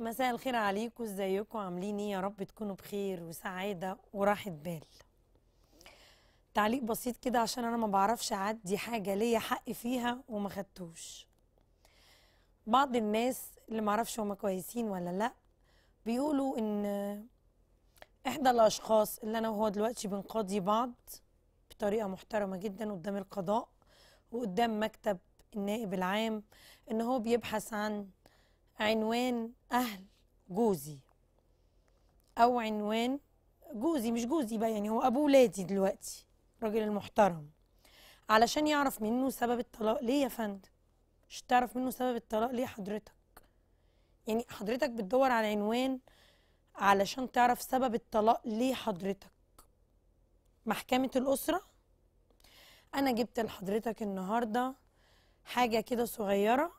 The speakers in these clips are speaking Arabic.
مساء الخير عليكم ازيكم عاملين ايه يا رب تكونوا بخير وسعاده وراحه بال تعليق بسيط كده عشان انا ما بعرفش اعدي حاجه ليا حق فيها وما خدتوش بعض الناس اللي ما اعرفش هما كويسين ولا لا بيقولوا ان احدى الاشخاص اللي انا وهو دلوقتي بنقاضي بعض بطريقه محترمه جدا قدام القضاء وقدام مكتب النائب العام ان هو بيبحث عن عنوان أهل جوزي أو عنوان جوزي مش جوزي بقى يعني هو أبو ولادي دلوقتي الراجل المحترم علشان يعرف منه سبب الطلاق ليه يا فندم مش تعرف منه سبب الطلاق ليه حضرتك يعني حضرتك بتدور على عنوان علشان تعرف سبب الطلاق ليه حضرتك محكمة الأسرة أنا جبت لحضرتك النهاردة حاجة كده صغيرة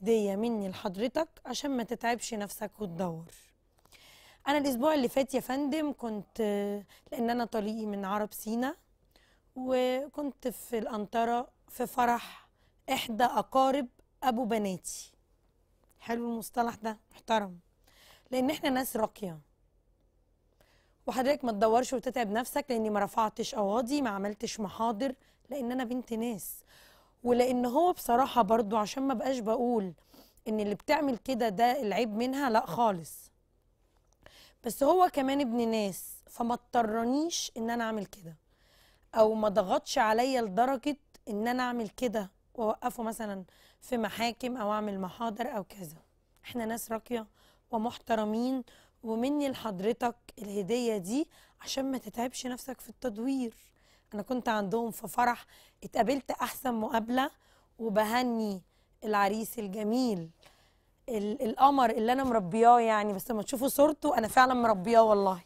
هديه مني لحضرتك عشان ما تتعبش نفسك وتدور انا الاسبوع اللي فات يا فندم كنت لان انا طليقي من عرب سينا وكنت في الانطره في فرح احدى اقارب ابو بناتي حلو المصطلح ده محترم لان احنا ناس راقيه وحضرتك ما تدورش وتتعب نفسك لاني ما رفعتش قواضي ما عملتش محاضر لان انا بنت ناس ولان هو بصراحه برضو عشان ما بقاش بقول ان اللي بتعمل كده ده العيب منها لا خالص بس هو كمان ابن ناس فما اضطرنيش ان انا اعمل كده او ما ضغطش عليا لدرجه ان انا اعمل كده واوقفه مثلا في محاكم او اعمل محاضر او كذا احنا ناس راقيه ومحترمين ومني لحضرتك الهديه دي عشان ما تتعبش نفسك في التدوير انا كنت عندهم في فرح اتقابلت احسن مقابله وبهني العريس الجميل القمر اللي انا مربياه يعني بس لما تشوفوا صورته انا فعلا مربياه والله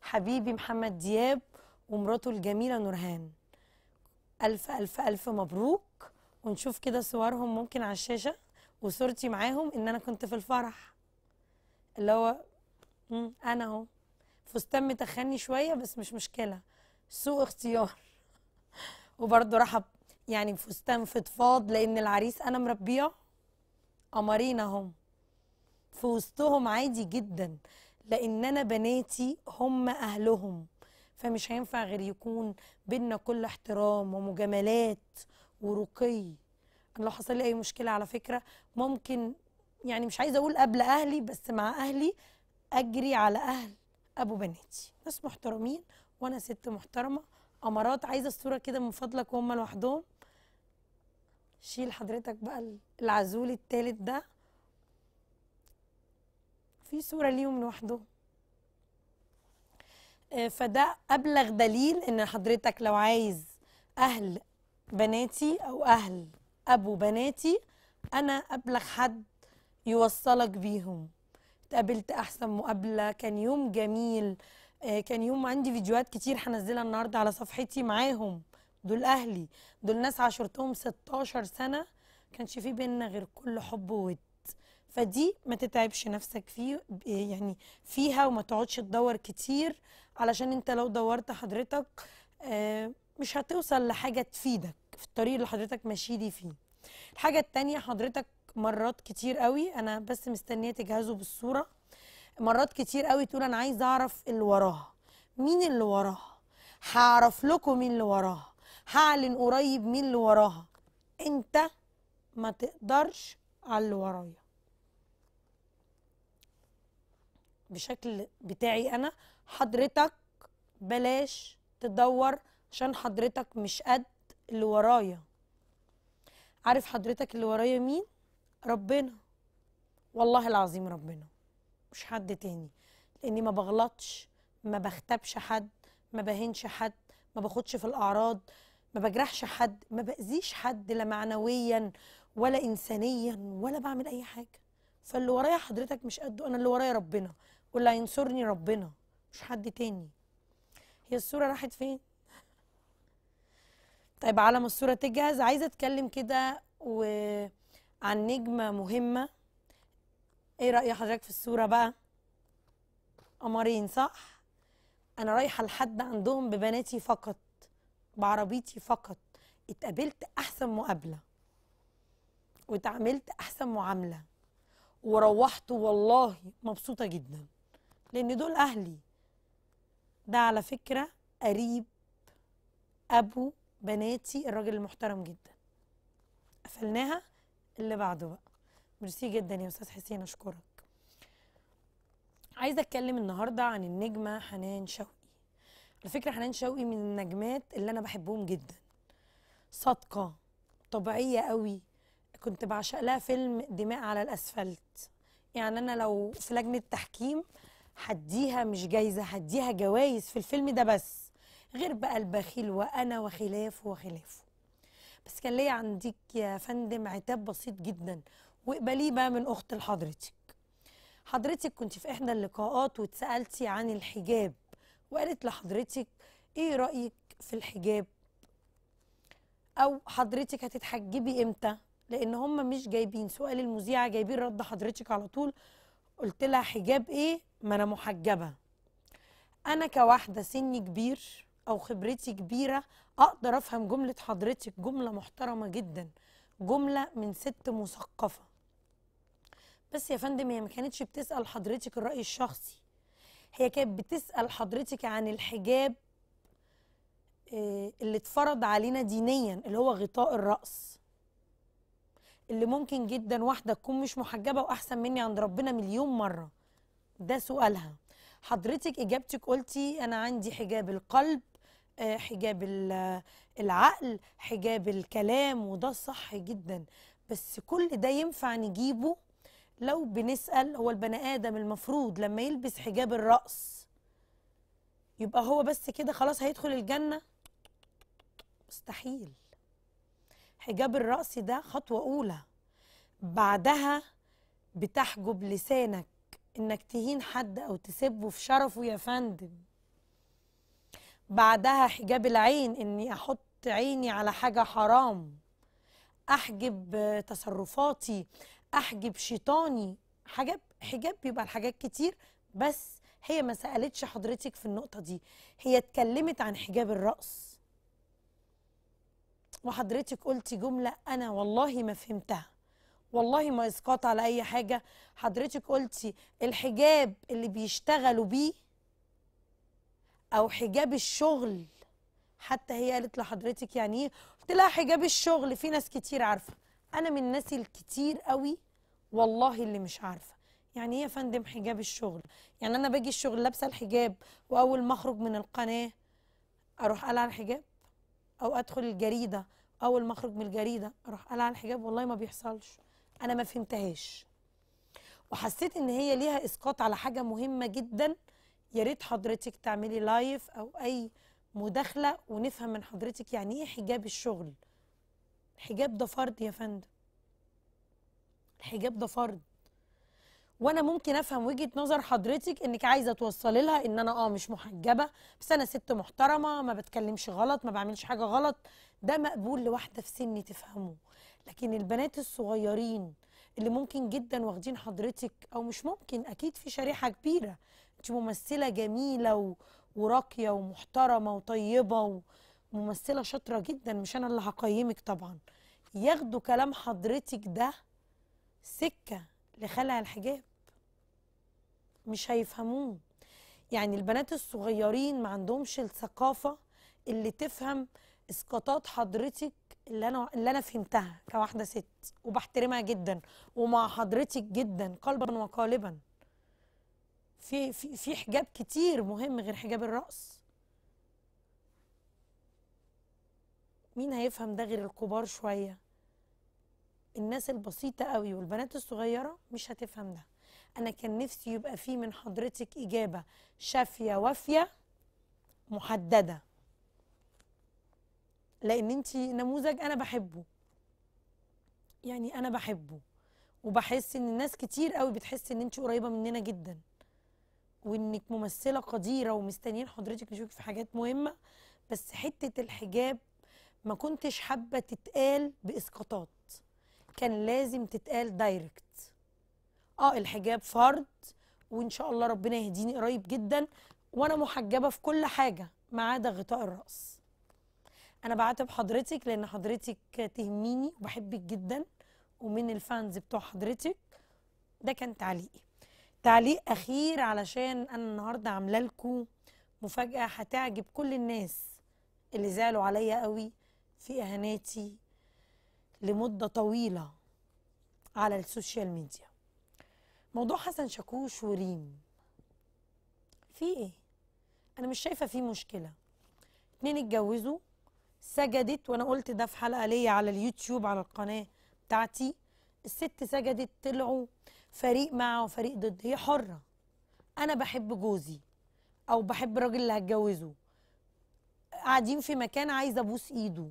حبيبي محمد دياب ومراته الجميله نورهان الف الف الف مبروك ونشوف كده صورهم ممكن على الشاشه وصورتي معاهم ان انا كنت في الفرح اللي هو انا اهو فستان متخني شويه بس مش مشكله سوء اختيار وبرده رحب يعني فستان فضفاض لان العريس انا مربيه قمرين اهم في وسطهم عادي جدا لان انا بناتي هم اهلهم فمش هينفع غير يكون بينا كل احترام ومجاملات ورقي انا لو حصل لي اي مشكله على فكره ممكن يعني مش عايزه اقول قبل اهلي بس مع اهلي اجري على اهل ابو بناتي ناس محترمين وانا ست محترمه امارات عايزه الصوره كده من فضلك وهم لوحدهم شيل حضرتك بقى العزول التالت ده في صوره ليهم لوحدهم آه، فده ابلغ دليل ان حضرتك لو عايز اهل بناتي او اهل ابو بناتي انا ابلغ حد يوصلك بيهم اتقابلت احسن مقابله كان يوم جميل آه، كان يوم عندي فيديوهات كتير هنزلها النهارده على صفحتي معاهم دول اهلي دول ناس عاشرتهم 16 سنه كانش في بينا غير كل حب وود فدي ما تتعبش نفسك فيه يعني فيها وما تقعدش تدور كتير علشان انت لو دورت حضرتك آه، مش هتوصل لحاجه تفيدك في الطريق اللي حضرتك ماشي فيه الحاجه التانية حضرتك مرات كتير قوي انا بس مستنيه تجهزوا بالصوره مرات كتير قوي تقول انا عايزه اعرف اللي وراها مين اللي وراها هعرف لكم مين اللي وراها هعلن قريب مين اللي وراها انت ما تقدرش على اللي ورايا بشكل بتاعي انا حضرتك بلاش تدور عشان حضرتك مش قد اللي ورايا عارف حضرتك اللي ورايا مين ربنا والله العظيم ربنا مش حد تاني لاني ما بغلطش ما بختبش حد ما بهنش حد ما باخدش في الاعراض ما بجرحش حد ما باذيش حد لا معنويا ولا انسانيا ولا بعمل اي حاجه فاللي ورايا حضرتك مش قده انا اللي ورايا ربنا واللي هينصرني ربنا مش حد تاني هي الصوره راحت فين طيب على ما الصوره تجهز عايزه اتكلم كده وعن نجمه مهمه ايه رأي حضرتك في الصورة بقى؟ قمرين صح؟ أنا رايحة لحد عندهم ببناتي فقط بعربيتي فقط اتقابلت أحسن مقابلة واتعاملت أحسن معاملة وروحت والله مبسوطة جدا لأن دول أهلي ده على فكرة قريب أبو بناتي الراجل المحترم جدا قفلناها اللي بعده بقى ميرسي جدا يا استاذ حسين اشكرك عايزه اتكلم النهارده عن النجمه حنان شوقي على فكره حنان شوقي من النجمات اللي انا بحبهم جدا صادقه طبيعيه قوي كنت بعشق لها فيلم دماء على الاسفلت يعني انا لو في لجنه تحكيم هديها مش جايزه هديها جوائز في الفيلم ده بس غير بقى البخيل وانا وخلافه وخلافه بس كان ليا عندك يا فندم عتاب بسيط جدا واقبليه بقى من اخت لحضرتك حضرتك كنت في احدى اللقاءات واتسالتي عن الحجاب وقالت لحضرتك ايه رايك في الحجاب او حضرتك هتتحجبي امتى لان هم مش جايبين سؤال المذيعه جايبين رد حضرتك على طول قلت لها حجاب ايه ما انا محجبه انا كواحده سني كبير او خبرتي كبيره اقدر افهم جمله حضرتك جمله محترمه جدا جمله من ست مثقفه بس يا فندم هي ما كانتش بتسال حضرتك الراي الشخصي هي كانت بتسال حضرتك عن الحجاب آه، اللي اتفرض علينا دينيا اللي هو غطاء الراس اللي ممكن جدا واحده تكون مش محجبه واحسن مني عند ربنا مليون مره ده سؤالها حضرتك اجابتك قلتي انا عندي حجاب القلب آه، حجاب العقل حجاب الكلام وده صح جدا بس كل ده ينفع نجيبه لو بنسال هو البني ادم المفروض لما يلبس حجاب الراس يبقى هو بس كده خلاص هيدخل الجنه مستحيل حجاب الراس ده خطوه اولى بعدها بتحجب لسانك انك تهين حد او تسبه في شرفه يا فندم بعدها حجاب العين اني احط عيني على حاجه حرام احجب تصرفاتي احجب شيطاني حجب حجاب بيبقى الحاجات كتير بس هي ما سالتش حضرتك في النقطه دي هي اتكلمت عن حجاب الراس وحضرتك قلتي جمله انا والله ما فهمتها والله ما اسقاط على اي حاجه حضرتك قلتي الحجاب اللي بيشتغلوا بيه او حجاب الشغل حتى هي قالت لحضرتك يعني ايه قلت لها حجاب الشغل في ناس كتير عارفه انا من الناس الكتير قوي والله اللي مش عارفه يعني ايه يا فندم حجاب الشغل يعني انا باجي الشغل لابسه الحجاب واول ما اخرج من القناه اروح قلع الحجاب او ادخل الجريده اول ما اخرج من الجريده اروح قلع الحجاب والله ما بيحصلش انا ما فهمتهاش وحسيت ان هي ليها اسقاط على حاجه مهمه جدا يا ريت حضرتك تعملي لايف او اي مداخله ونفهم من حضرتك يعني ايه حجاب الشغل الحجاب ده فرض يا فندم الحجاب ده فرض وانا ممكن افهم وجهه نظر حضرتك انك عايزه توصلي لها ان انا اه مش محجبه بس انا ست محترمه ما بتكلمش غلط ما بعملش حاجه غلط ده مقبول لواحده في سني تفهمه لكن البنات الصغيرين اللي ممكن جدا واخدين حضرتك او مش ممكن اكيد في شريحه كبيره انت ممثله جميله و... وراقيه ومحترمه وطيبه و... ممثله شاطره جدا مش انا اللي هقيمك طبعا ياخدوا كلام حضرتك ده سكه لخلع الحجاب مش هيفهموه يعني البنات الصغيرين ما عندهمش الثقافه اللي تفهم اسقاطات حضرتك اللي انا اللي انا فهمتها كواحده ست وبحترمها جدا ومع حضرتك جدا قلبا وقالبا في في في حجاب كتير مهم غير حجاب الراس مين هيفهم ده غير الكبار شويه الناس البسيطه قوي والبنات الصغيره مش هتفهم ده انا كان نفسي يبقى في من حضرتك اجابه شافيه وافيه محدده لان انت نموذج انا بحبه يعني انا بحبه وبحس ان الناس كتير قوي بتحس ان انت قريبه مننا جدا وانك ممثله قديره ومستنيين حضرتك نشوفك في حاجات مهمه بس حته الحجاب ما كنتش حابه تتقال باسقاطات كان لازم تتقال دايركت اه الحجاب فرض وان شاء الله ربنا يهديني قريب جدا وانا محجبه في كل حاجه ما عدا غطاء الراس انا بعاتب حضرتك لان حضرتك تهميني وبحبك جدا ومن الفانز بتوع حضرتك ده كان تعليقي تعليق اخير علشان انا النهارده عامله لكم مفاجاه هتعجب كل الناس اللي زعلوا عليا قوي في إهاناتي لمدة طويلة على السوشيال ميديا موضوع حسن شاكوش وريم في ايه انا مش شايفه فيه مشكله اتنين اتجوزوا سجدت وانا قلت ده في حلقه ليا على اليوتيوب على القناه بتاعتي الست سجدت طلعوا فريق مع وفريق ضد هي حره انا بحب جوزي او بحب الراجل اللي هتجوزه قاعدين في مكان عايزه ابوس ايده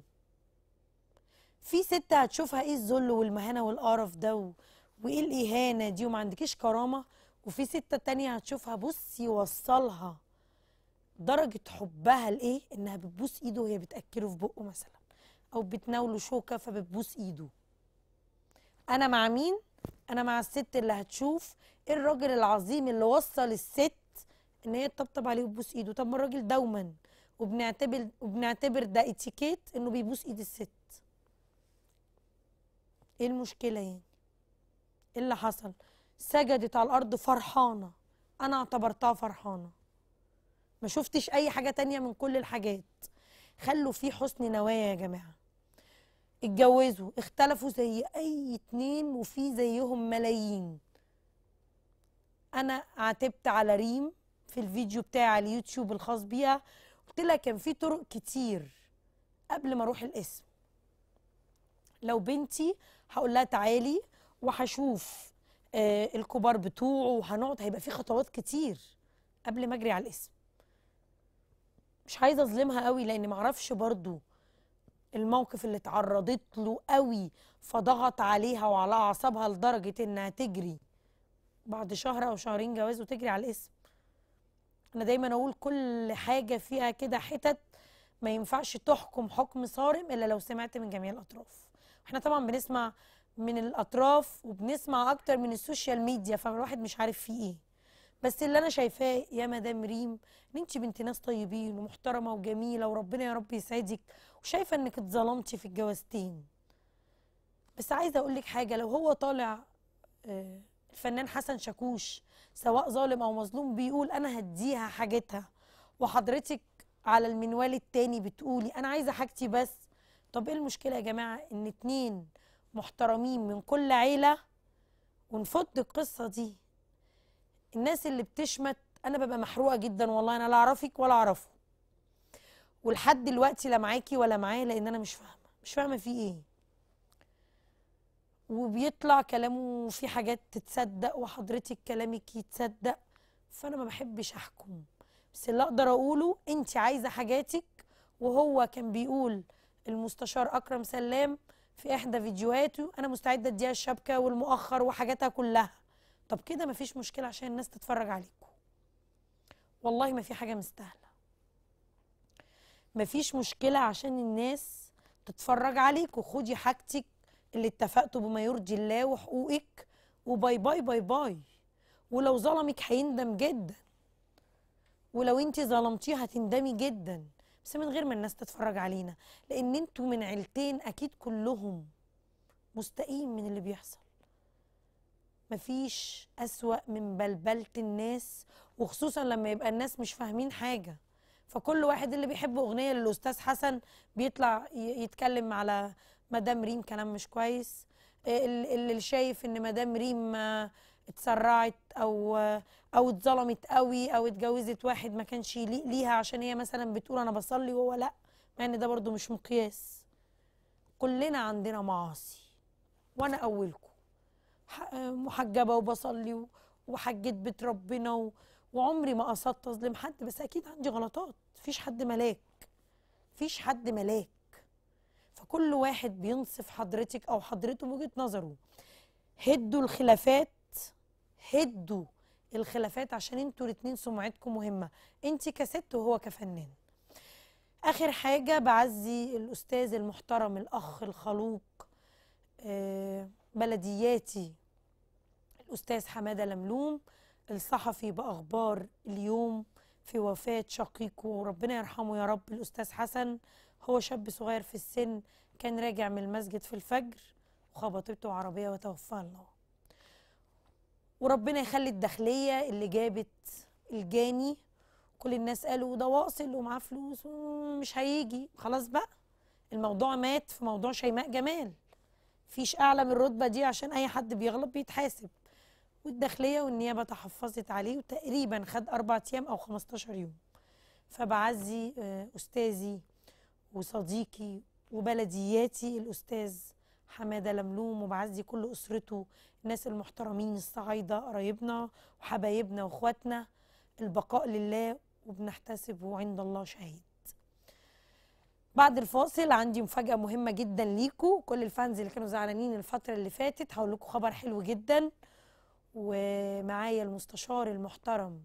في ست هتشوفها ايه الذل والمهانه والقرف ده وايه الاهانه دي وما عندكيش كرامه وفي ستة تانية هتشوفها بصي وصلها درجة حبها لإيه؟ إنها بتبوس إيده وهي بتأكله في بقه مثلا أو بتناوله شوكة فبتبوس إيده. أنا مع مين؟ أنا مع الست اللي هتشوف إيه الراجل العظيم اللي وصل الست إن هي تطبطب عليه وتبوس إيده، طب ما الراجل دوما وبنعتبر وبنعتبر ده إتيكيت إنه بيبوس إيد الست. ايه المشكله يعني ايه اللي حصل سجدت على الارض فرحانه انا اعتبرتها فرحانه ما شفتش اي حاجه تانية من كل الحاجات خلوا في حسن نوايا يا جماعه اتجوزوا اختلفوا زي اي اتنين وفي زيهم ملايين انا عاتبت على ريم في الفيديو بتاعي على اليوتيوب الخاص بيها قلت لها كان في طرق كتير قبل ما اروح الاسم لو بنتي هقول لها تعالي وهشوف آه الكبار بتوعه وهنقعد هيبقى في خطوات كتير قبل ما اجري على الاسم مش عايزه اظلمها قوي لان معرفش برضو الموقف اللي اتعرضت له قوي فضغط عليها وعلى اعصابها لدرجه انها تجري بعد شهر او شهرين جواز وتجري على الاسم انا دايما اقول كل حاجه فيها كده حتت ما ينفعش تحكم حكم صارم الا لو سمعت من جميع الاطراف احنا طبعا بنسمع من الاطراف وبنسمع اكتر من السوشيال ميديا فالواحد مش عارف فيه ايه بس اللي انا شايفاه يا مدام ريم ان انت بنت ناس طيبين ومحترمه وجميله وربنا يا رب يسعدك وشايفه انك اتظلمتي في الجوازتين بس عايزه اقول لك حاجه لو هو طالع آه، الفنان حسن شاكوش سواء ظالم او مظلوم بيقول انا هديها حاجتها وحضرتك على المنوال التاني بتقولي انا عايزه حاجتي بس طب ايه المشكله يا جماعه ان اتنين محترمين من كل عيله ونفض القصه دي الناس اللي بتشمت انا ببقى محروقه جدا والله انا لا اعرفك ولا اعرفه ولحد دلوقتي لا معاكي ولا معايا لان انا مش فاهمه مش فاهمه في ايه وبيطلع كلامه في حاجات تتصدق وحضرتك كلامك يتصدق فانا ما بحبش احكم بس اللي اقدر اقوله انت عايزه حاجاتك وهو كان بيقول المستشار اكرم سلام في احدى فيديوهاته انا مستعده اديها الشبكه والمؤخر وحاجاتها كلها طب كده مفيش مشكله عشان الناس تتفرج عليكم والله ما في حاجه مستاهله مفيش مشكله عشان الناس تتفرج عليكم خدي حاجتك اللي اتفقتوا بما يرضي الله وحقوقك وباي باي باي باي ولو ظلمك هيندم جدا ولو انت ظلمتيه هتندمي جدا بس من غير ما الناس تتفرج علينا لان انتوا من عيلتين اكيد كلهم مستائين من اللي بيحصل مفيش اسوا من بلبله الناس وخصوصا لما يبقى الناس مش فاهمين حاجه فكل واحد اللي بيحب اغنيه للاستاذ حسن بيطلع يتكلم على مدام ريم كلام مش كويس اللي شايف ان مدام ريم اتسرعت او او اتظلمت قوي او اتجوزت واحد ما كانش ليها عشان هي مثلا بتقول انا بصلي وهو لا مع ان ده برضو مش مقياس كلنا عندنا معاصي وانا اولكم محجبه وبصلي وحجيت بيت ربنا وعمري ما قصدت اظلم حد بس اكيد عندي غلطات مفيش حد ملاك مفيش حد ملاك فكل واحد بينصف حضرتك او حضرته بوجهه نظره هدوا الخلافات هدوا الخلافات عشان انتوا الاتنين سمعتكم مهمه انت كست وهو كفنان اخر حاجه بعزي الاستاذ المحترم الاخ الخلوق آه، بلدياتي الاستاذ حماده لملوم الصحفي باخبار اليوم في وفاه شقيقه ربنا يرحمه يا رب الاستاذ حسن هو شاب صغير في السن كان راجع من المسجد في الفجر وخبطته عربيه وتوفاه الله وربنا يخلي الداخليه اللي جابت الجاني كل الناس قالوا ده واصل ومعاه فلوس ومش هيجي خلاص بقى الموضوع مات في موضوع شيماء جمال فيش اعلى من الرتبه دي عشان اي حد بيغلط بيتحاسب والداخليه والنيابه تحفظت عليه وتقريبا خد اربع ايام او 15 يوم فبعزي آه، استاذي وصديقي وبلدياتي الاستاذ حماده لملوم وبعزي كل اسرته الناس المحترمين الصعايده قرايبنا وحبايبنا واخواتنا البقاء لله وبنحتسبه عند الله شهيد بعد الفاصل عندي مفاجأة مهمة جدا ليكوا كل الفانز اللي كانوا زعلانين الفترة اللي فاتت هقول لكم خبر حلو جدا ومعايا المستشار المحترم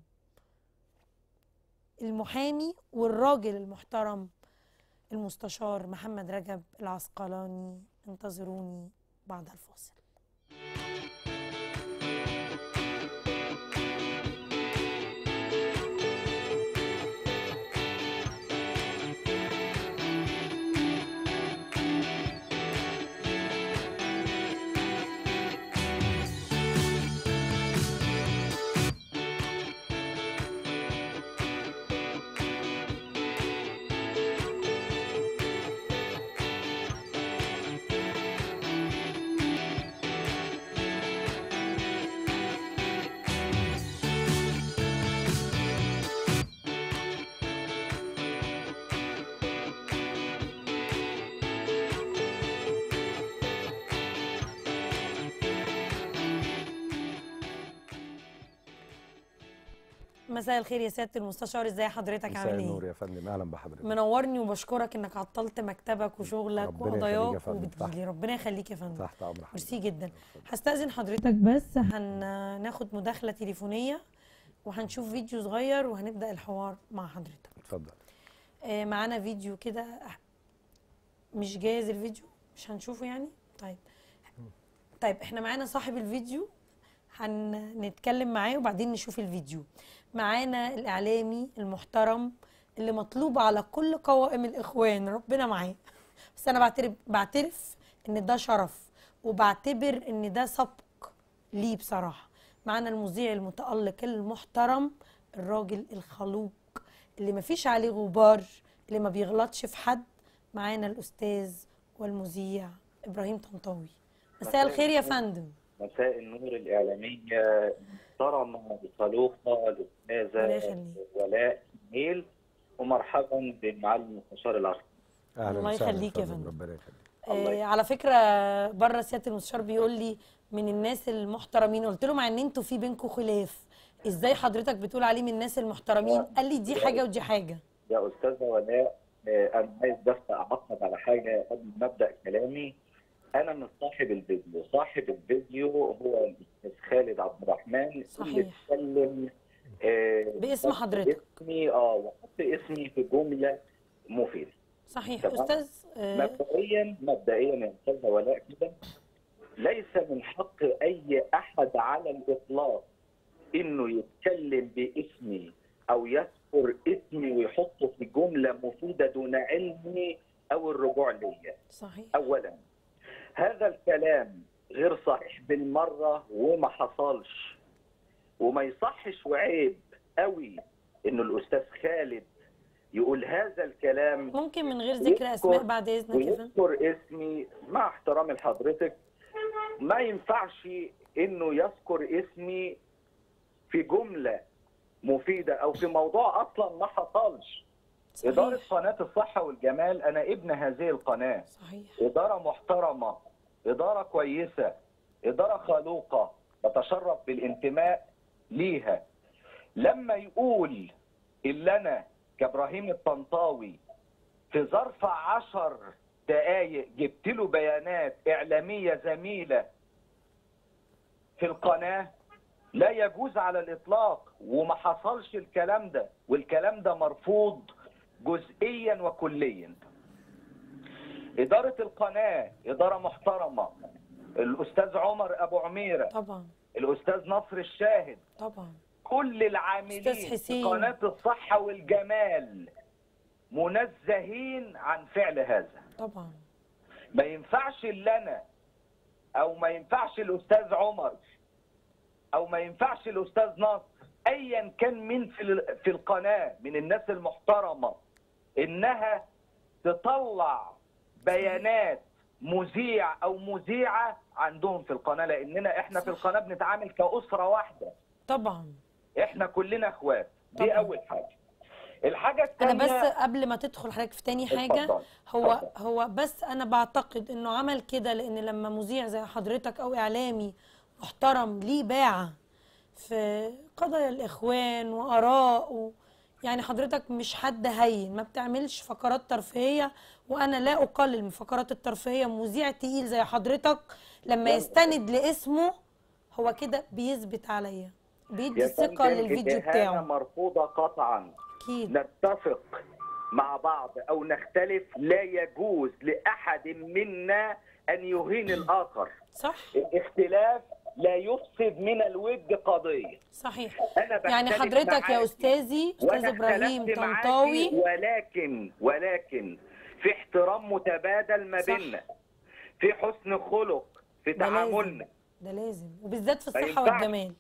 المحامي والراجل المحترم المستشار محمد رجب العسقلاني انتظروني بعد الفاصل مساء الخير يا سياده المستشار ازاي حضرتك عامل ايه؟ مساء النور يا فندم اهلا بحضرتك منورني وبشكرك انك عطلت مكتبك وشغلك وقضاياك وبتجيلي ربنا يخليك يا فندم تحت امر حضرتك ميرسي جدا هستاذن حضرتك بس هناخد مداخله تليفونيه وهنشوف فيديو صغير وهنبدا الحوار مع حضرتك اتفضل آه معانا فيديو كده مش جاهز الفيديو مش هنشوفه يعني طيب طيب احنا معانا صاحب الفيديو هنتكلم معاه وبعدين نشوف الفيديو معانا الاعلامي المحترم اللي مطلوب على كل قوائم الاخوان ربنا معاه بس انا بعترف بعترف ان ده شرف وبعتبر ان ده سبق ليه بصراحه معانا المذيع المتالق المحترم الراجل الخلوق اللي مفيش عليه غبار اللي ما بيغلطش في حد معانا الاستاذ والمذيع ابراهيم طنطاوي مساء الخير يا فندم مساء النور الإعلامية محترمة وصلوقة الأستاذة ولاء ميل ومرحبا بمعالي المستشار العسكري أهلا الله يخليك يا فندم ربنا يخليك آه على فكره بره سياده المستشار بيقول لي من الناس المحترمين قلت له مع ان انتوا في بينكم خلاف ازاي حضرتك بتقول عليه من الناس المحترمين قال لي دي حاجه ودي حاجه يا استاذه ولاء آه، انا عايز بس اعقب على حاجه قبل ما ابدا كلامي انا مش صاحب الفيديو صاحب الفيديو هو الاستاذ خالد عبد الرحمن صحيح. اللي اتكلم آه باسم حضرتك اسمي اه وحط اسمي في جمله مفيده صحيح طبعا. استاذ آه مبدئيا مبدئيا يا استاذه ولاء كده ليس من حق اي احد على الاطلاق انه يتكلم باسمي او يذكر اسمي ويحطه في جمله مفيده دون علمي او الرجوع ليا صحيح اولا هذا الكلام غير صحيح بالمره وما حصلش وما يصحش وعيب قوي أن الاستاذ خالد يقول هذا الكلام ممكن من غير ذكر اسماء بعد اذنك يذكر اسمي مع احترامي لحضرتك ما ينفعش انه يذكر اسمي في جمله مفيده او في موضوع اصلا ما حصلش صحيح. اداره قناه الصحه والجمال انا ابن هذه القناه صحيح. اداره محترمه اداره كويسه اداره خلوقه بتشرف بالانتماء ليها لما يقول اللي انا كابراهيم الطنطاوي في ظرف عشر دقايق جبت له بيانات اعلاميه زميله في القناه لا يجوز على الاطلاق وما حصلش الكلام ده والكلام ده مرفوض جزئيا وكليا اداره القناه اداره محترمه الاستاذ عمر ابو عميره طبعا الاستاذ نصر الشاهد طبعا كل العاملين في قناه الصحه والجمال منزهين عن فعل هذا طبعا ما ينفعش اللي انا او ما ينفعش الاستاذ عمر او ما ينفعش الاستاذ نصر ايا كان مين في في القناه من الناس المحترمه انها تطلع بيانات مذيع او مذيعه عندهم في القناه لاننا احنا في القناه بنتعامل كاسره واحده طبعا احنا كلنا اخوات دي طبعا. اول حاجه الحاجه الثانيه انا بس قبل ما تدخل حضرتك في تاني حاجه هو هو بس انا بعتقد انه عمل كده لان لما مذيع زي حضرتك او اعلامي محترم ليه باعه في قضايا الاخوان واراء و... يعني حضرتك مش حد هين ما بتعملش فقرات ترفيهيه وانا لا اقلل من فقرات الترفيهيه مذيع تقيل زي حضرتك لما يستند لاسمه هو كده بيثبت عليا بيدي ثقه للفيديو بتاعه مرفوضه قطعا اكيد نتفق مع بعض او نختلف لا يجوز لاحد منا ان يهين الاخر صح الاختلاف لا يفسد من الود قضيه صحيح يعني حضرتك يا استاذي استاذ ابراهيم طنطاوي ولكن ولكن في احترام متبادل ما بيننا في حسن خلق في تعاملنا ده لازم وبالذات في الصحه والجمال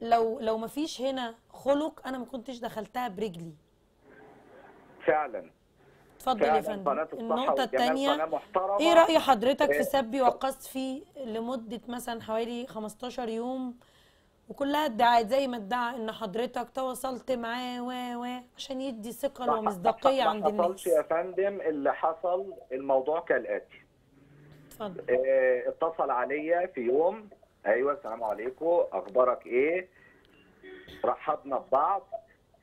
لو لو مفيش هنا خلق انا ما كنتش دخلتها برجلي فعلا اتفضل يا فندم النقطه الثانيه ايه راي حضرتك في إيه، سبي وقذفي لمده مثلا حوالي 15 يوم وكلها ادعاءات زي ما ادعى ان حضرتك تواصلت معاه و و عشان يدي ثقه ومصداقيه عند الناس ما حصلش يا فندم اللي حصل الموضوع كالاتي اتفضل آه، اتصل عليا في يوم ايوه السلام عليكم اخبارك ايه رحبنا ببعض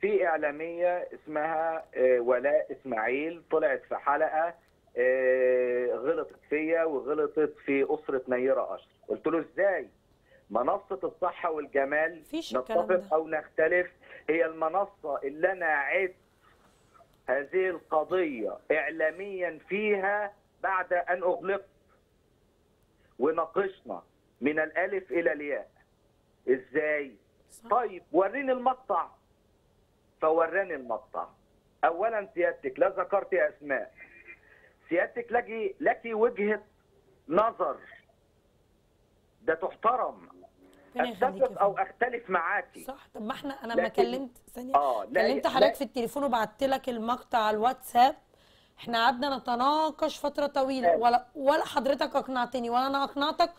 في اعلاميه اسمها آه، ولاء اسماعيل طلعت في حلقه آه، غلطت فيا وغلطت في اسره نيره اشرف قلت له ازاي منصه الصحه والجمال نتفق او نختلف هي المنصه اللي انا عدت هذه القضيه اعلاميا فيها بعد ان اغلقت وناقشنا من الالف الى الياء ازاي صح. طيب وريني المقطع فوراني المقطع اولا سيادتك لا ذكرت اسماء سيادتك لجي لك وجهه نظر ده تحترم اتفق او اختلف معاكي صح طب ما احنا انا لما كلمت ثانيه اه كلمت حضرتك في التليفون وبعت لك المقطع على الواتساب احنا قعدنا نتناقش فتره طويله حلو. ولا ولا حضرتك اقنعتني ولا انا اقنعتك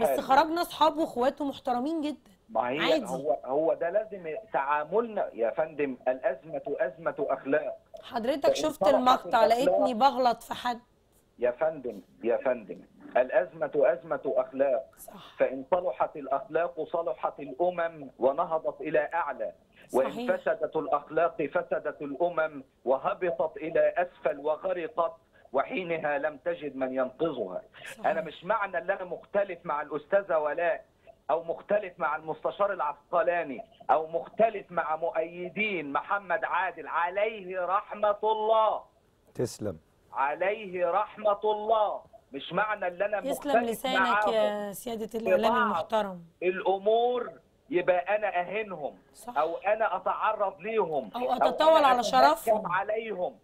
بس حلو. خرجنا اصحاب واخوات ومحترمين جدا ما هي عادي. هو هو ده لازم تعاملنا يا فندم الازمه ازمه اخلاق حضرتك شفت المقطع لقيتني بغلط في حد يا فندم يا فندم الازمه ازمه اخلاق صح. فان صلحت الاخلاق صلحت الامم ونهضت الى اعلى صحيح. وان فسدت الاخلاق فسدت الامم وهبطت الى اسفل وغرقت وحينها لم تجد من ينقذها صحيح. انا مش معنى ان انا مختلف مع الاستاذه ولاء او مختلف مع المستشار العسقلاني او مختلف مع مؤيدين محمد عادل عليه رحمه الله تسلم عليه رحمه الله مش معنى ان انا يسلم لسانك يا سياده الاعلام المحترم الامور يبقى انا اهنهم صح. او انا اتعرض ليهم او اتطاول على شرفهم عليهم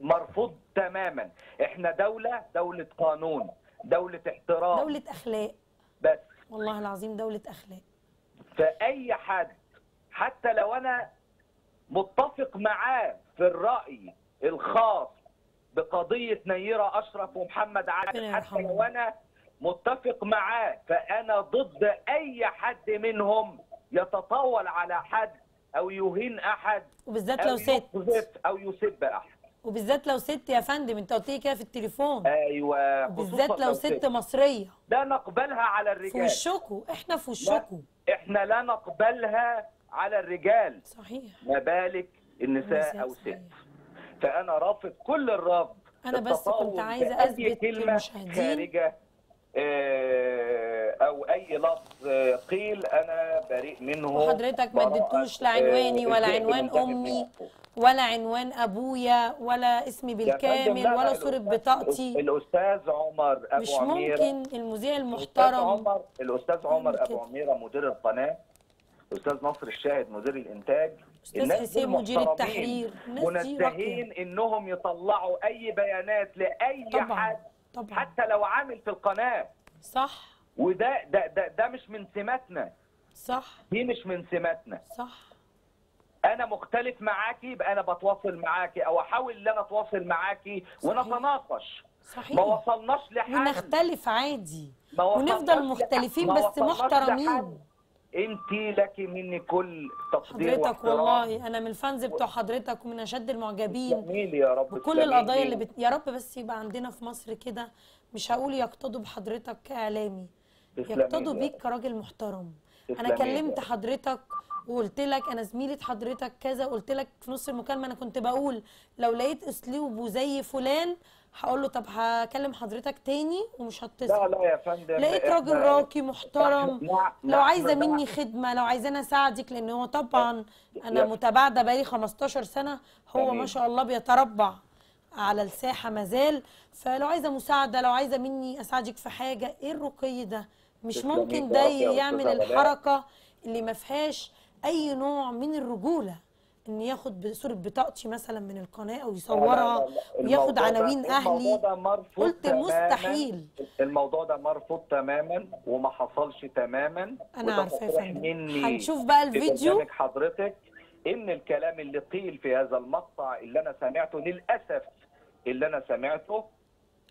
مرفوض تماما احنا دوله دوله قانون دوله احترام دوله اخلاق بس والله العظيم دولة أخلاق فأي حد حتى لو أنا متفق معاه في الرأي الخاص بقضية نيرة أشرف ومحمد علي حتى لو أنا متفق معاه فأنا ضد أي حد منهم يتطاول على حد أو يهين أحد وبالذات لو ست أو يسب أحد وبالذات لو ست يا فندم انت قلت لي كده في التليفون ايوه بالذات لو ست مصريه لا نقبلها على الرجال في وشكوا احنا في وشكوا احنا لا نقبلها على الرجال صحيح ما بالك النساء او ست فانا رافض كل الرفض انا بس كنت عايزه اثبت للمشاهدين خارجه آه، او اي لفظ آه، قيل انا بريء منه وحضرتك ما اديتوش لا عنواني ولا عنوان امي ولا عنوان ابويا ولا اسمي بالكامل ولا صوره بطاقتي الاستاذ عمر ابو مش عميره مش ممكن المذيع المحترم الاستاذ عمر الاستاذ أيوة عمر ابو عميره مدير القناه استاذ نصر الشاهد مدير الانتاج استاذ حسين مدير التحرير منتهين انهم يطلعوا اي بيانات لاي طبعًا. حد طبعًا. حتى لو عامل في القناه صح وده ده ده, ده مش من سماتنا صح دي مش من سماتنا صح انا مختلف معاكي يبقى انا بتواصل معاكي او احاول ان انا اتواصل معاكي ونتناقش صحيح ما وصلناش لحد ونختلف عادي ونفضل مختلفين بس محترمين انت لك مني كل تقدير حضرتك والله انا من الفانز بتوع حضرتك ومن اشد المعجبين جميل يا رب كل القضايا اللي بت... يا رب بس يبقى عندنا في مصر كده مش هقول يقتضوا بحضرتك كاعلامي يقتضوا بيك كراجل محترم انا كلمت حضرتك وقلت لك انا زميله حضرتك كذا وقلت لك في نص المكالمه انا كنت بقول لو لقيت اسلوبه زي فلان هقول له طب هكلم حضرتك تاني ومش هتصل لا لا يا فندم لقيت راجل راقي محترم لا لا لو عايزه مني خدمه لو انا اساعدك لان هو طبعا انا متباعده بقالي 15 سنه هو ما شاء الله بيتربع على الساحه مازال فلو عايزه مساعده لو عايزه مني اساعدك في حاجه ايه الرقي ده مش ممكن ده يعمل الحركه اللي ما فيهاش اي نوع من الرجوله ان ياخد صوره بطاقتي مثلا من القناه او يصورها وياخد عناوين اهلي قلت مستحيل الموضوع ده مرفوض تماما وما حصلش تماما انا عارفه يا فندم هنشوف بقى الفيديو حضرتك ان الكلام اللي قيل في هذا المقطع اللي انا سمعته للاسف اللي انا سمعته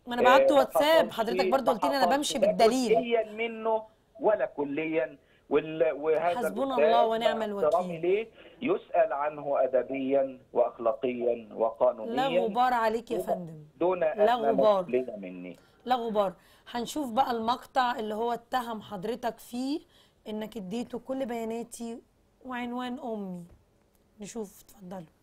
ما انا بعت آه، واتساب حضرتك برضه قلت لي انا بمشي بالدليل كليا منه ولا كليا وهذا حسبنا الله ونعم الوكيل ليه يسأل عنه أدبيا وأخلاقيا وقانونيا لا غبار عليك يا فندم دون لا غبار مني لا غبار هنشوف بقى المقطع اللي هو اتهم حضرتك فيه انك اديته كل بياناتي وعنوان امي نشوف اتفضلوا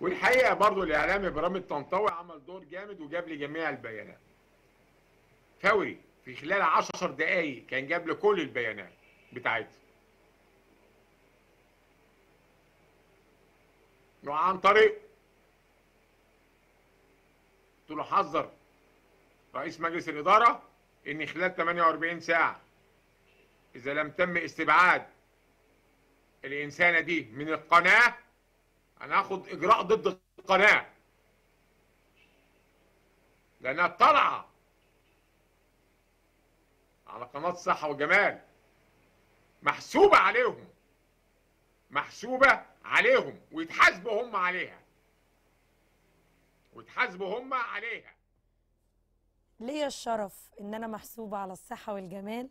والحقيقه برضو الاعلام ابراهيم الطنطاوي عمل دور جامد وجاب لي جميع البيانات فوري في خلال 10 دقائق كان جاب لي كل البيانات بتاعتي وعن طريق قلت له حذر رئيس مجلس الاداره ان خلال 48 ساعه اذا لم تم استبعاد الانسانه دي من القناه هناخد اجراء ضد القناه لانها طالعه على قناه صحه وجمال محسوبه عليهم محسوبه عليهم ويتحاسبوا هم عليها ويتحاسبوا هم عليها ليا الشرف ان انا محسوبه على الصحه والجمال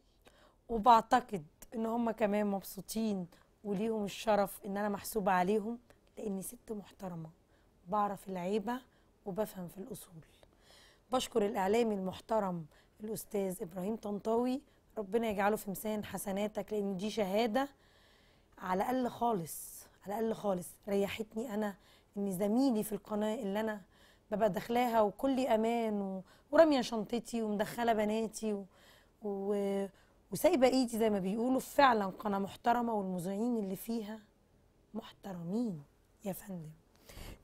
وبعتقد ان هم كمان مبسوطين وليهم الشرف ان انا محسوبه عليهم لاني ست محترمه بعرف العيبه وبفهم في الاصول بشكر الاعلامي المحترم الاستاذ ابراهيم طنطاوي ربنا يجعله في ميزان حسناتك لان دي شهاده على الاقل خالص على الاقل خالص ريحتني انا ان زميلي في القناه اللي انا ببقى داخلاها وكلي امان و... وراميه شنطتي ومدخله بناتي و... و... وسايبه ايدي زي ما بيقولوا فعلا قناه محترمه والمذيعين اللي فيها محترمين يا فندم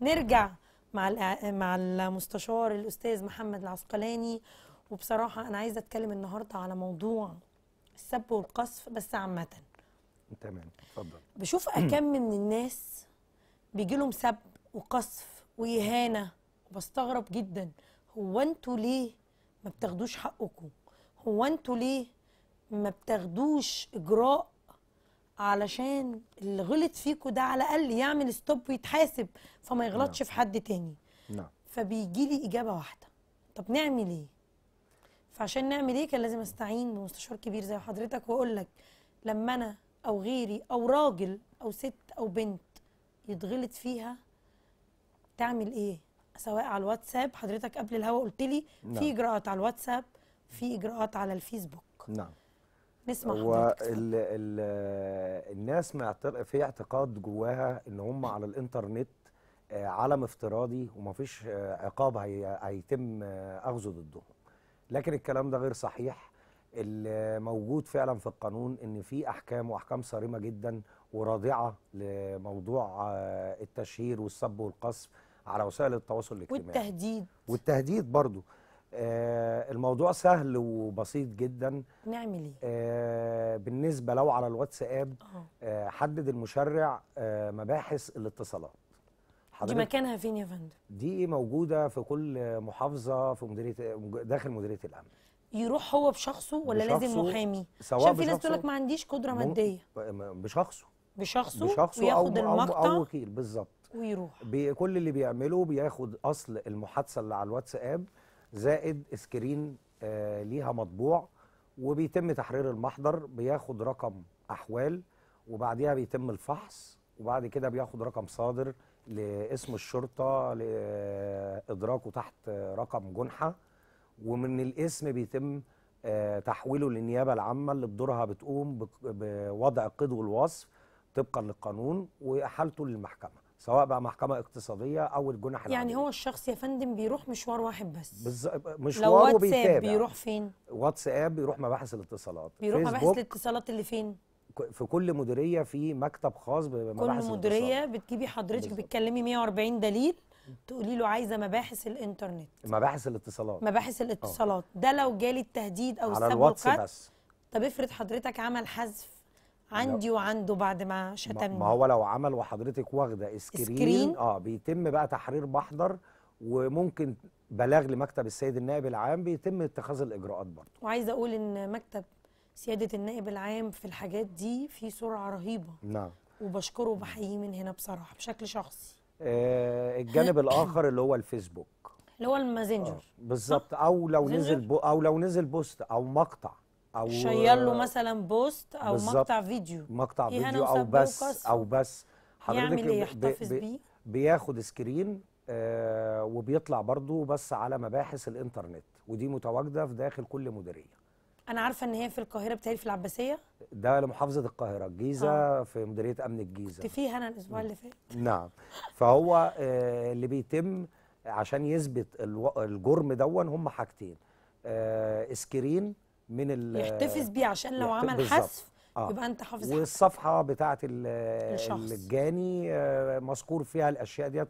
نرجع مع مع المستشار الاستاذ محمد العسقلاني وبصراحه انا عايزه اتكلم النهارده على موضوع السب والقصف بس عامه تمام اتفضل بشوف كم من الناس بيجي لهم سب وقصف واهانه وبستغرب جدا هو انتوا ليه ما بتاخدوش حقكم هو انتوا ليه ما بتاخدوش اجراء علشان اللي غلط فيكو ده على الاقل يعمل ستوب ويتحاسب فما يغلطش نعم. في حد تاني نعم فبيجي لي اجابه واحده طب نعمل ايه فعشان نعمل ايه كان لازم استعين بمستشار كبير زي حضرتك واقول لك لما انا او غيري او راجل او ست او بنت يتغلط فيها تعمل ايه سواء على الواتساب حضرتك قبل الهوا قلت لي نعم. في اجراءات على الواتساب في اجراءات على الفيسبوك نعم نسمع والناس معتر... في اعتقاد جواها ان هم على الانترنت آه، عالم افتراضي ومفيش آه، عقاب هي... هيتم آه، اخذه ضدهم لكن الكلام ده غير صحيح الموجود فعلا في القانون ان في احكام واحكام صارمه جدا وراضعه لموضوع التشهير والسب والقصف على وسائل التواصل الاجتماعي والتهديد والتهديد برضه آه الموضوع سهل وبسيط جدا نعمل ايه آه بالنسبه لو على الواتساب آه, آه، حدد المشرع آه مباحث الاتصالات دي مكانها فين يا فندم دي موجوده في كل محافظه في مديريه داخل مديريه الامن يروح هو بشخصه ولا بشخصه لازم محامي عشان في ناس تقول لك ما عنديش قدره ماديه بشخصه بشخصه, بشخصه وياخد المقطع او وكيل بالظبط ويروح كل اللي بيعمله بياخد اصل المحادثه اللي على الواتساب زائد سكرين آه، ليها مطبوع وبيتم تحرير المحضر بياخد رقم احوال وبعديها بيتم الفحص وبعد كده بياخد رقم صادر لاسم الشرطه لادراكه تحت رقم جنحه ومن الاسم بيتم آه، تحويله للنيابه العامه اللي بدورها بتقوم بوضع القيد والوصف طبقا للقانون واحالته للمحكمه سواء بقى محكمه اقتصاديه او الجنح يعني هو الشخص يا فندم بيروح مشوار واحد بس بز... مشواره بيتابع بيروح فين واتساب بيروح مباحث الاتصالات بيروح مباحث الاتصالات اللي فين في كل مديريه في مكتب خاص بمباحث كل مديريه بتجيبي حضرتك بتكلمي 140 دليل تقولي له عايزه مباحث الانترنت مباحث الاتصالات مباحث الاتصالات أوه. ده لو جالي التهديد او على الواتس بس طب افرض حضرتك عمل حذف عندي وعنده بعد ما شتمني ما هو لو عمل وحضرتك واخده سكرين, سكرين اه بيتم بقى تحرير محضر وممكن بلاغ لمكتب السيد النائب العام بيتم اتخاذ الاجراءات برضه وعايزه اقول ان مكتب سياده النائب العام في الحاجات دي في سرعه رهيبه نعم وبشكره وبحييه من هنا بصراحه بشكل شخصي آه الجانب الاخر اللي هو الفيسبوك اللي هو المازنجر آه، بالظبط او لو نزل او لو نزل بوست او مقطع او شير له مثلا بوست او مقطع فيديو مقطع فيديو او بس وكسر. او بس حضرتك يعمل ايه يحتفظ بيه بياخد سكرين آه وبيطلع برضه بس على مباحث الانترنت ودي متواجده في داخل كل مديريه انا عارفه ان هي في القاهره بتهيألي في العباسيه ده لمحافظه القاهره الجيزه آه. في مديريه امن الجيزه كنت فيها انا الاسبوع اللي فات نعم فهو آه اللي بيتم عشان يثبت الجرم دون هم حاجتين آه اسكرين من ال يحتفظ بيه عشان لو عمل حذف آه. يبقى انت حافظ والصفحه بتاعه الجاني آه، مذكور فيها الاشياء ديت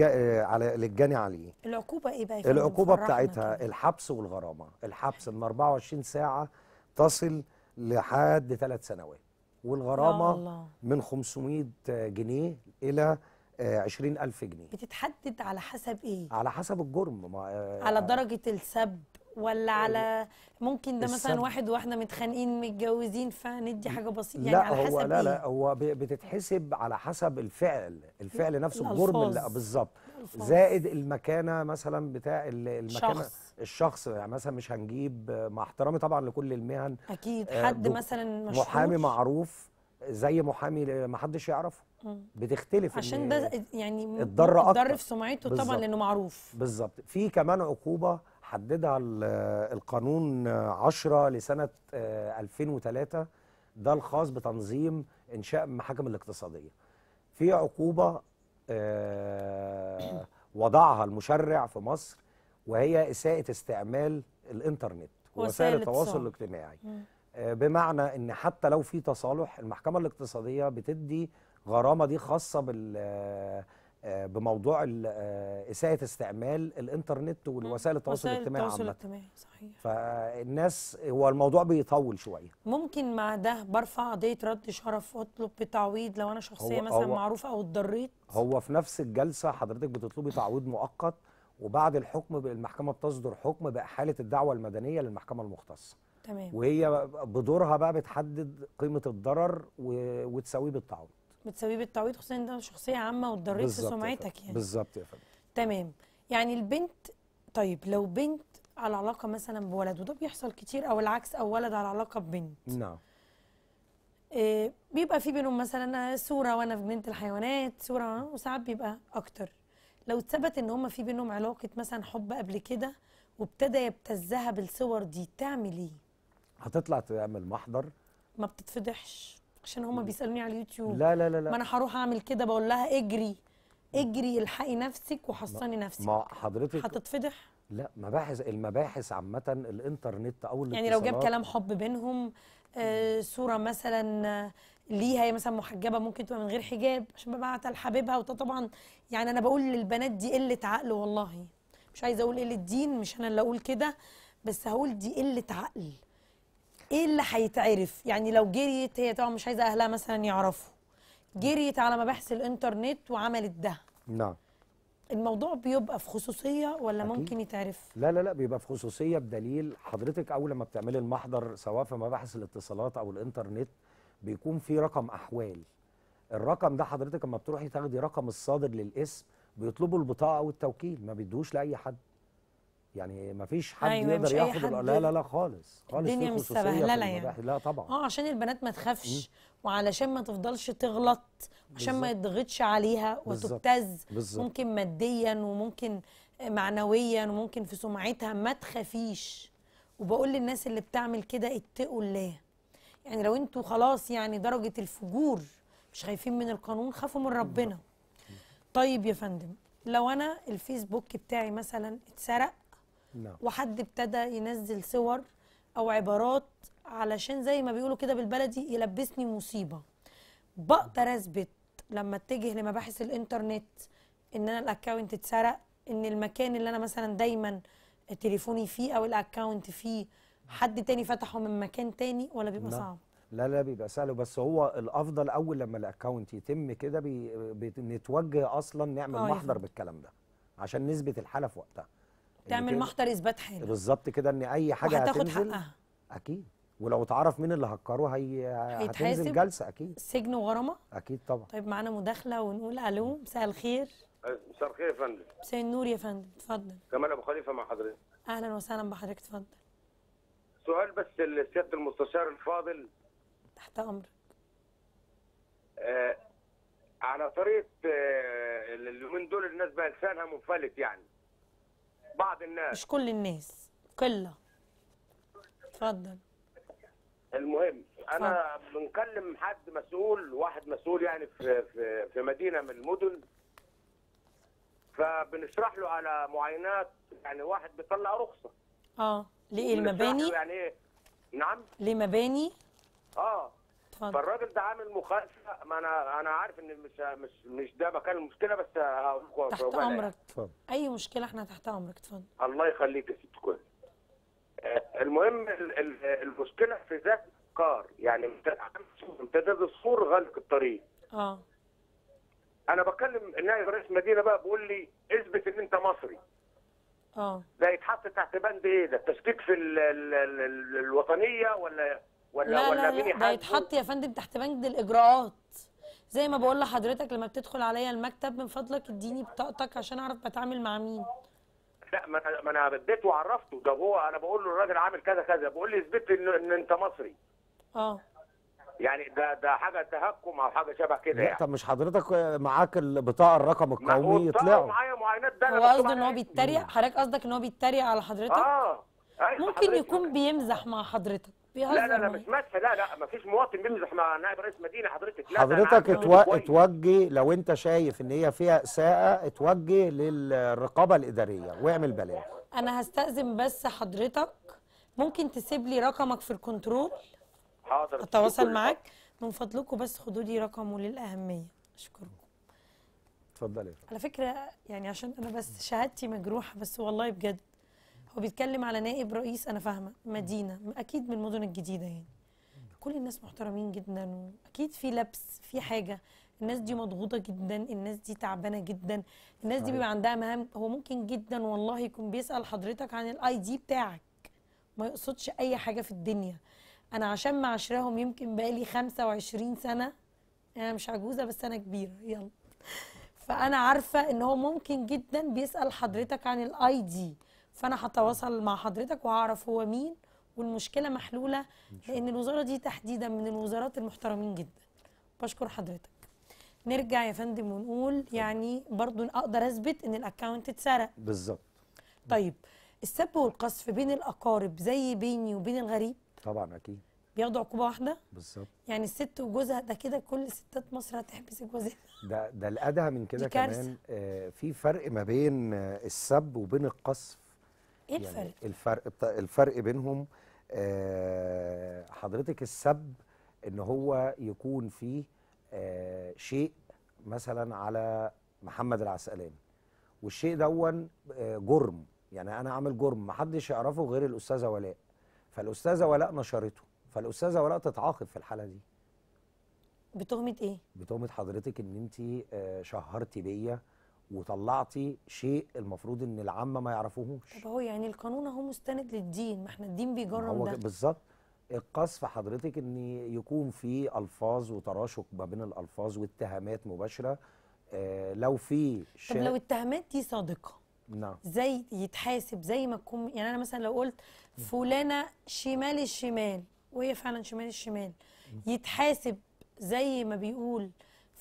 آه، على للجاني عليه العقوبه ايه بقى العقوبه بتاعتها كده. الحبس والغرامه الحبس من 24 ساعه تصل لحد ثلاث سنوات والغرامه الله. من 500 جنيه الى 20000 آه، جنيه بتتحدد على حسب ايه على حسب الجرم ما على درجه السب ولا على ممكن ده مثلا واحد واحده متخانقين متجوزين فندي حاجه بسيطه يعني على حسب لا إيه؟ لا هو بتتحسب على حسب الفعل الفعل نفسه الجرم اللي بالظبط زائد المكانه مثلا بتاع المكانه شخص. الشخص يعني مثلا مش هنجيب مع احترامي طبعا لكل المهن اكيد آه، حد مثلا مشهور محامي معروف زي محامي ما حدش يعرفه بتختلف عشان ده يعني اتضر في سمعته طبعا لانه معروف بالظبط في كمان عقوبه حددها القانون 10 لسنه 2003 آه، ده الخاص بتنظيم انشاء المحاكم الاقتصاديه في عقوبه آه، وضعها المشرع في مصر وهي اساءه استعمال الانترنت ووسائل التواصل الاجتماعي آه، بمعنى ان حتى لو في تصالح المحكمه الاقتصاديه بتدي غرامه دي خاصه بال آه، بموضوع آه، إساءة استعمال الإنترنت والوسائل التواصل الاجتماعي التواصل الاجتماعي صحيح فالناس هو الموضوع بيطول شوية ممكن مع ده برفع قضية رد شرف وأطلب بتعويض لو أنا شخصية هو مثلا هو معروفة أو اتضريت هو في نفس الجلسة حضرتك بتطلبي تعويض مؤقت وبعد الحكم المحكمة بتصدر حكم بإحالة الدعوة المدنية للمحكمة المختصة تمام وهي بدورها بقى بتحدد قيمة الضرر وتساويه بالتعويض بتسويه بالتعويض خصوصا ان ده شخصيه عامه وتضريت في سمعتك يعني بالظبط يا فندم تمام يعني البنت طيب لو بنت على علاقه مثلا بولد وده بيحصل كتير او العكس او ولد على علاقه ببنت نعم إيه بيبقى في بينهم مثلا صوره وانا في جنينه الحيوانات صوره آه، وساعات بيبقى اكتر لو اتثبت ان هما في بينهم علاقه مثلا حب قبل كده وابتدى يبتزها بالصور دي تعمل ايه هتطلع تعمل محضر ما بتتفضحش عشان هما بيسالوني على اليوتيوب لا لا لا, لا. ما انا هروح اعمل كده بقول لها اجري اجري الحقي نفسك وحصني نفسك ما حضرتك هتتفضح لا مباحث المباحث عامه الانترنت او يعني لو جاب كلام حب بينهم آه صوره مثلا ليها هي مثلا محجبه ممكن تبقى من غير حجاب عشان ببعتها لحبيبها وطبعا طبعا يعني انا بقول للبنات دي قله عقل والله مش عايزه اقول قله دين مش انا اللي اقول كده بس هقول دي قله عقل ايه اللي هيتعرف يعني لو جريت هي طبعا مش عايزه اهلها مثلا يعرفوا جريت على مباحث الانترنت وعملت ده نعم الموضوع بيبقى في خصوصيه ولا أكيد. ممكن يتعرف لا لا لا بيبقى في خصوصيه بدليل حضرتك اول لما بتعملي المحضر سواء في مباحث الاتصالات او الانترنت بيكون في رقم احوال الرقم ده حضرتك لما بتروحي تاخدي رقم الصادر للاسم بيطلبوا البطاقه والتوكيل ما بيدوش لاي حد يعني ما فيش حد أيوة يقدر ياخد لا لا لا خالص خالص الدنيا مش سهلله يعني لا طبعا اه عشان البنات ما تخافش وعلشان ما تفضلش تغلط عشان ما يضغطش عليها وتبتز بالزبط. ممكن ماديا وممكن معنويا وممكن في سمعتها ما تخافيش وبقول للناس اللي بتعمل كده اتقوا الله يعني لو انتوا خلاص يعني درجه الفجور مش خايفين من القانون خافوا من ربنا طيب يا فندم لو انا الفيسبوك بتاعي مثلا اتسرق نعم. وحد ابتدى ينزل صور او عبارات علشان زي ما بيقولوا كده بالبلدي يلبسني مصيبه بقدر اثبت لما اتجه لمباحث الانترنت ان انا الاكونت اتسرق ان المكان اللي انا مثلا دايما تليفوني فيه او الاكونت فيه حد تاني فتحه من مكان تاني ولا بيبقى لا. نعم. صعب لا لا بيبقى سهل بس هو الافضل اول لما الاكونت يتم كده بنتوجه اصلا نعمل آه، محضر بالكلام ده عشان نثبت الحاله في وقتها تعمل محضر اثبات حاله بالظبط كده ان اي حاجه هتاخد حقها اكيد ولو اتعرف مين اللي هكره هي هتنزل جلسه اكيد سجن وغرامه اكيد طبعا طيب معانا مداخله ونقول الو مساء الخير مساء الخير يا فندم مساء النور يا فندم اتفضل كمال ابو خليفه مع حضرتك اهلا وسهلا بحضرتك اتفضل سؤال بس لسياده المستشار الفاضل تحت امرك آه على طريقه آه اليومين دول الناس بقى لسانها منفلت يعني بعض الناس مش كل الناس قله اتفضل المهم انا بنكلم حد مسؤول واحد مسؤول يعني في في في مدينه من المدن فبنشرح له على معاينات يعني واحد بيطلع رخصه اه ليه المباني يعني ايه نعم ليه مباني اه اتفضل فالراجل ده عامل مخالفه ما انا انا عارف ان مش مش مش ده مكان المشكله بس تحت امرك اتفضل اي مشكله احنا تحت امرك اتفضل الله يخليك يا ست كل المهم المشكله في ذات قار يعني امتداد السور غلق الطريق اه انا بكلم نائب رئيس المدينه بقى بيقول لي اثبت ان انت مصري اه ده يتحط تحت بند ايه ده التشكيك في الـ الـ الـ الوطنيه ولا ولا لا ولا لا لا ده يتحط يا فندم تحت بند الاجراءات زي ما بقول لحضرتك لما بتدخل عليا المكتب من فضلك اديني بطاقتك عشان اعرف بتعامل مع مين لا ما انا ما انا بديت وعرفته ده هو انا بقول له الراجل عامل كذا كذا بقول لي اثبت ان, إن انت مصري اه يعني ده ده حاجه تهكم او حاجه شبه كده يعني طب مش حضرتك معاك البطاقه الرقم القومي يطلعوا معايا معاينات ده هو قصده ان هو إيه؟ بيتريق حضرتك قصدك ان هو بيتريق على حضرتك اه أيوة، ممكن حضرتك. يكون بيمزح مع حضرتك بيهزر لا لا مش مدح لا لا ما فيش مواطن بيمزح مع نائب رئيس مدينه حضرتك لا حضرتك اتو... اتوجه لو انت شايف ان هي فيها اساءه اتوجه للرقابه الاداريه واعمل بلاغ انا هستاذن بس حضرتك ممكن تسيب لي رقمك في الكنترول حاضر اتواصل معاك من فضلكم بس خدوا لي رقمه للاهميه اشكركم اتفضلي على فكره يعني عشان انا بس شهادتي مجروحه بس والله بجد هو بيتكلم على نائب رئيس انا فاهمه مدينه اكيد من المدن الجديده يعني كل الناس محترمين جدا واكيد في لبس في حاجه الناس دي مضغوطه جدا الناس دي تعبانه جدا الناس دي بيبقى عندها مهام هو ممكن جدا والله يكون بيسال حضرتك عن الاي دي بتاعك ما يقصدش اي حاجه في الدنيا انا عشان معاشراهم يمكن بقالي 25 سنه انا مش عجوزه بس انا كبيره يلا فانا عارفه ان هو ممكن جدا بيسال حضرتك عن الاي دي فانا هتواصل مع حضرتك وهعرف هو مين والمشكله محلوله لان الوزاره دي تحديدا من الوزارات المحترمين جدا بشكر حضرتك نرجع يا فندم ونقول يعني برضو اقدر اثبت ان الاكونت اتسرق بالظبط طيب السب والقذف بين الاقارب زي بيني وبين الغريب طبعا اكيد بياخدوا عقوبه واحده بالظبط يعني الست وجوزها ده كده كل ستات مصر هتحبس جوزها ده ده الادهى من كده كمان آه في فرق ما بين آه، السب وبين القذف ايه يعني الفرق؟ الفرق الفرق بينهم آه حضرتك السب ان هو يكون فيه آه شيء مثلا على محمد العسقلاني والشيء دون آه جرم يعني انا عامل جرم محدش يعرفه غير الاستاذه ولاء فالاستاذه ولاء نشرته فالاستاذه ولاء تتعاقب في الحاله دي بتهمه ايه بتهمه حضرتك ان انت آه، شهرتي بيا وطلعتي شيء المفروض ان العامه ما يعرفوهوش طب هو يعني القانون اهو مستند للدين ما احنا الدين بيجرم ده بالظبط القصف حضرتك ان يكون في الفاظ وتراشق ما بين الالفاظ واتهامات مباشره آه لو في طب لو اتهامات دي صادقه نعم زي يتحاسب زي ما تكون يعني انا مثلا لو قلت فلانه شمال الشمال وهي فعلا شمال الشمال يتحاسب زي ما بيقول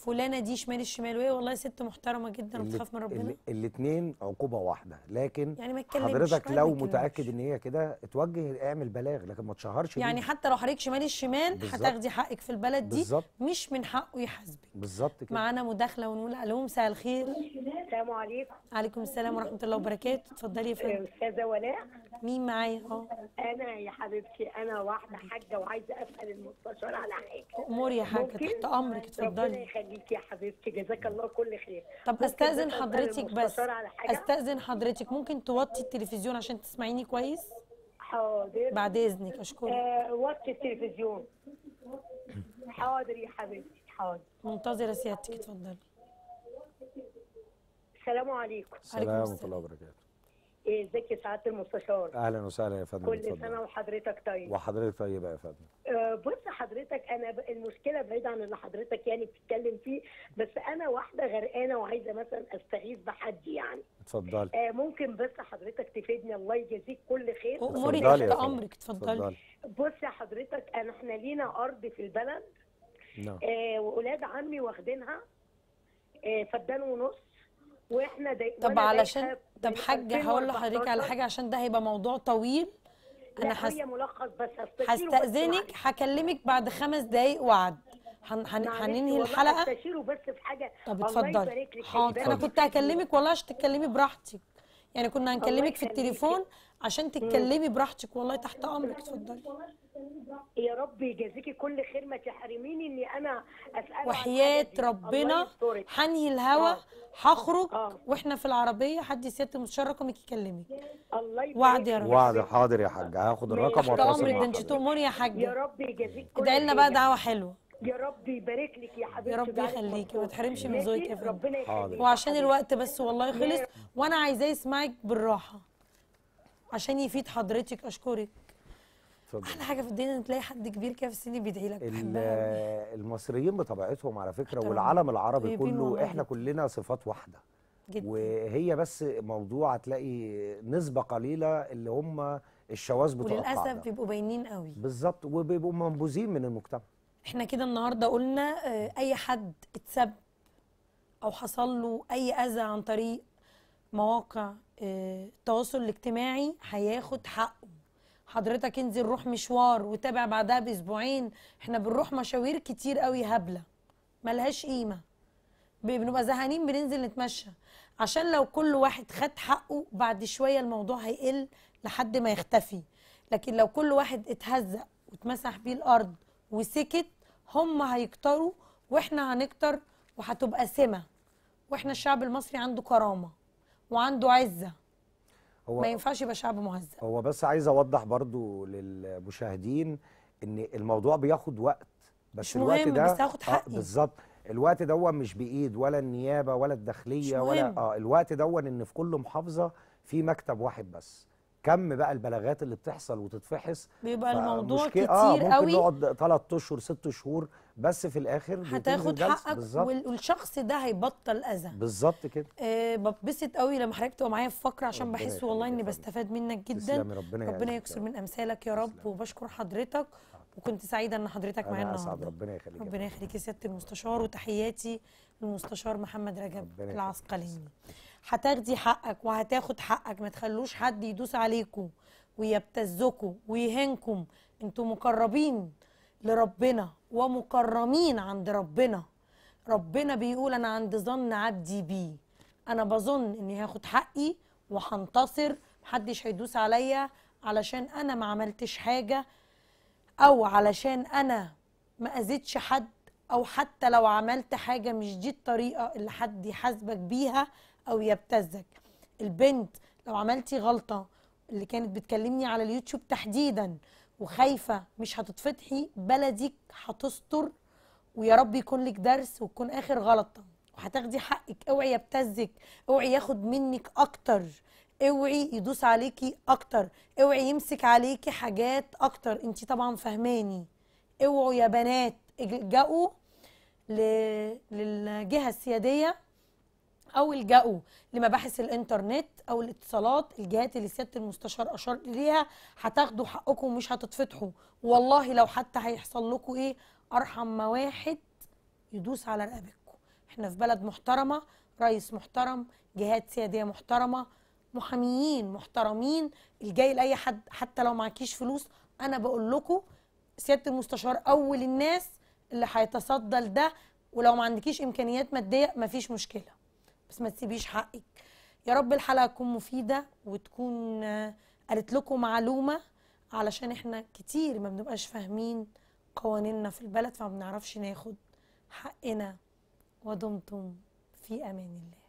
فلانه دي شمال الشمال وهي والله ست محترمه جدا وبتخاف من ربنا الاثنين عقوبه واحده لكن يعني ما حضرتك لو متاكد ان هي كده اتوجه اعمل بلاغ لكن ما تشهرش يعني دي. حتى لو حضرتك شمال الشمال هتاخدي حقك في البلد دي بالزبط. مش من حقه يحاسبك بالظبط كده معانا مداخله ونقول الو مساء الخير السلام عليكم وعليكم السلام ورحمه الله وبركاته اتفضلي يا فندم استاذه ولاء مين معايا اه انا يا حبيبتي انا واحده حاجه وعايزه اسال المستشار على حاجه اموري يا حاجه تحت امرك اتفضلي ليك يا حبيبتي جزاك الله كل خير طب استاذن حضرتك بس استاذن حضرتك ممكن توطي التلفزيون عشان تسمعيني كويس حاضر بعد اذنك اشكرك آه وطي التلفزيون حاضر يا حبيبتي حاضر منتظره سيادتك اتفضلي السلام عليكم السلام ورحمه الله وبركاته ايه، ازيك يا سعاده المستشار اهلا وسهلا يا فندم كل سنه وحضرتك طيب وحضرتك طيبه يا فندم آه، بص حضرتك انا ب... المشكله بعيد عن اللي حضرتك يعني بتتكلم فيه بس انا واحده غرقانه وعايزه مثلا استغيث بحد يعني اتفضلي آه ممكن بس حضرتك تفيدني الله يجازيك كل خير اموري تحت امرك اتفضلي بص يا حضرتك انا احنا لينا ارض في البلد نعم آه واولاد عمي واخدينها آه فدان ونص واحنا طب علشان طب حاجه هقول لحضرتك على حاجه عشان ده هيبقى موضوع طويل انا حس... ملخص بس هستاذنك هكلمك بعد خمس دقايق وعد هن... هن... هننهي الحلقه استشيره بس في حاجه طب اتفضلي حاضر انا كنت هكلمك والله عشان تتكلمي براحتك يعني كنا هنكلمك في التليفون عشان تتكلمي براحتك والله تحت امرك اتفضلي يا رب يجازيكي كل خير ما تحرميني اني انا اسالك وحياه ربنا هنهي الهوا آه. هخرج آه. واحنا في العربيه حد سياده المستشار رقمك يكلمك الله يبارك وعد يا رب وعد حاضر يا حاجه هاخد الرقم واتواصل معاك ده انت تؤمري يا حاجه يا رب يجازيك ادعي لنا بقى دعوه حلوه يا رب يبارك لك يا حبيبتي يا رب يخليكي ما تحرمش من زوجك يا ربنا يخليك وعشان الوقت بس والله خلص وانا عايزاه يسمعك بالراحه عشان يفيد حضرتك اشكرك اتفضل احلى حاجه في الدنيا ان تلاقي حد كبير كده في السن بيدعي لك المصريين بطبيعتهم على فكره والعالم العربي كله والله. احنا كلنا صفات واحده جدا. وهي بس موضوع هتلاقي نسبه قليله اللي هم الشواذ بتوع وللاسف بيبقوا باينين قوي بالظبط وبيبقوا منبوذين من المجتمع احنا كده النهارده قلنا آه، اي حد اتسب او حصل له اي اذى عن طريق مواقع التواصل آه، الاجتماعي هياخد حقه حضرتك انزل روح مشوار وتابع بعدها باسبوعين احنا بنروح مشاوير كتير قوي هبله ملهاش قيمه بنبقى زهقانين بننزل نتمشى عشان لو كل واحد خد حقه بعد شويه الموضوع هيقل لحد ما يختفي لكن لو كل واحد اتهزق واتمسح بيه الارض وسكت هم هيكتروا واحنا هنكتر وهتبقى سمه واحنا الشعب المصري عنده كرامه وعنده عزه هو ما ينفعش يبقى شعب مهزأ هو بس عايز اوضح برضو للمشاهدين ان الموضوع بياخد وقت بس مش الوقت مهم ده بس هاخد آه، حقي آه بالظبط الوقت دون مش بايد ولا النيابه ولا الداخليه ولا اه الوقت دون ان في كل محافظه في مكتب واحد بس كم بقى البلاغات اللي بتحصل وتتفحص بيبقى الموضوع آه، كتير آه ممكن قوي ممكن نقعد 3 اشهر 6 شهور بس في الاخر هتاخد حقك والشخص ده هيبطل اذى بالظبط كده آه ببسط قوي لما حضرتك تبقى معايا في فقره عشان بحس والله اني بستفاد منك جدا ربنا, ربنا يكسر من امثالك يا رب وبشكر حضرتك وكنت سعيده ان حضرتك معانا النهارده ربنا يخليك ربنا يخليك يا سياده المستشار وتحياتي للمستشار محمد رجب العسقلاني هتاخدي حقك وهتاخد حقك ما تخلوش حد يدوس عليكم ويبتزكم ويهنكم انتم مقربين لربنا ومكرمين عند ربنا ربنا بيقول انا عند ظن عبدي بيه انا بظن اني هاخد حقي وهنتصر محدش هيدوس عليا علشان انا ما عملتش حاجه او علشان انا ما اذيتش حد او حتى لو عملت حاجه مش دي الطريقه اللي حد يحاسبك بيها او يبتزك البنت لو عملتي غلطه اللي كانت بتكلمني على اليوتيوب تحديدا وخايفه مش هتتفتحي بلدك هتستر ويا رب يكون لك درس وتكون اخر غلطه وهتاخدي حقك اوعي يبتزك اوعي ياخد منك اكتر اوعي يدوس عليكي اكتر اوعي يمسك عليكي حاجات اكتر انت طبعا فهماني اوعوا يا بنات الجأوا للجهه السياديه او الجاوا لمباحث الانترنت او الاتصالات الجهات اللي سياده المستشار اشار ليها هتاخدوا حقكم ومش هتتفتحوا والله لو حتى هيحصل لكم ايه ارحم ما واحد يدوس على رقبتكم احنا في بلد محترمه رئيس محترم جهات سياديه محترمه محاميين محترمين الجاي لاي حد حتى لو معكيش فلوس انا بقول لكم سياده المستشار اول الناس اللي هيتصدى لده ولو ما عندكيش امكانيات ماديه مفيش مشكله بس ما تسيبيش حقك يا رب الحلقه تكون مفيده وتكون آه، قالت لكم معلومه علشان احنا كتير ما بنبقاش فاهمين قوانيننا في البلد فما بنعرفش ناخد حقنا ودمتم في امان الله